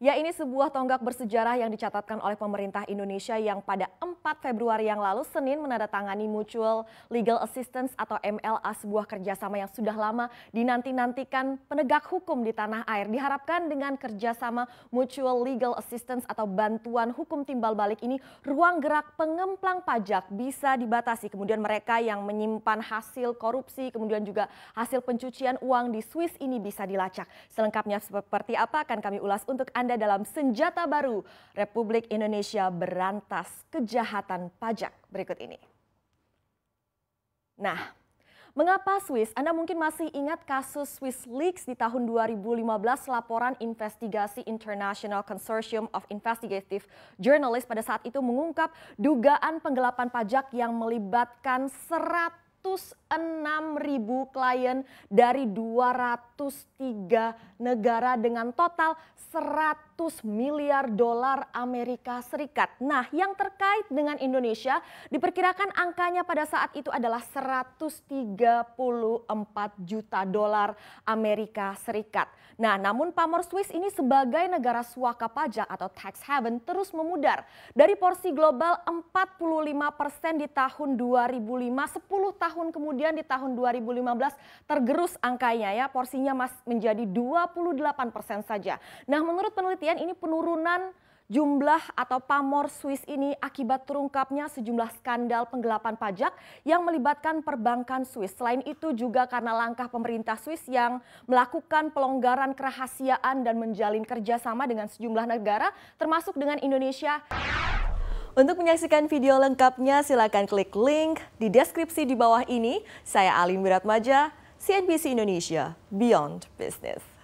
Ya ini sebuah tonggak bersejarah yang dicatatkan oleh pemerintah Indonesia yang pada 4 Februari yang lalu Senin menandatangani Mutual Legal Assistance atau MLA sebuah kerjasama yang sudah lama dinanti-nantikan penegak hukum di tanah air. Diharapkan dengan kerjasama Mutual Legal Assistance atau bantuan hukum timbal balik ini ruang gerak pengemplang pajak bisa dibatasi. Kemudian mereka yang menyimpan hasil korupsi kemudian juga hasil pencucian uang di Swiss ini bisa dilacak. Selengkapnya seperti apa akan kami ulas untuk Anda anda dalam senjata baru Republik Indonesia berantas kejahatan pajak berikut ini. Nah, Mengapa Swiss? Anda mungkin masih ingat kasus Swiss Leaks di tahun 2015 laporan investigasi International Consortium of Investigative Journalists pada saat itu mengungkap dugaan penggelapan pajak yang melibatkan 100 6.000 klien dari 203 negara dengan total 100 miliar dolar Amerika Serikat. Nah, yang terkait dengan Indonesia diperkirakan angkanya pada saat itu adalah 134 juta dolar Amerika Serikat. Nah, namun pamor Swiss ini sebagai negara suaka pajak atau tax haven terus memudar dari porsi global 45% di tahun 2005 10 tahun kemudian kemudian di tahun 2015 tergerus angkanya ya, porsinya mas menjadi 28 persen saja. Nah menurut penelitian ini penurunan Jumlah atau pamor Swiss ini akibat terungkapnya sejumlah skandal penggelapan pajak yang melibatkan perbankan Swiss. Selain itu juga karena langkah pemerintah Swiss yang melakukan pelonggaran kerahasiaan dan menjalin kerjasama dengan sejumlah negara termasuk dengan Indonesia. Untuk menyaksikan video lengkapnya silakan klik link di deskripsi di bawah ini. Saya Alin Wiratmaja, CNBC Indonesia, Beyond Business.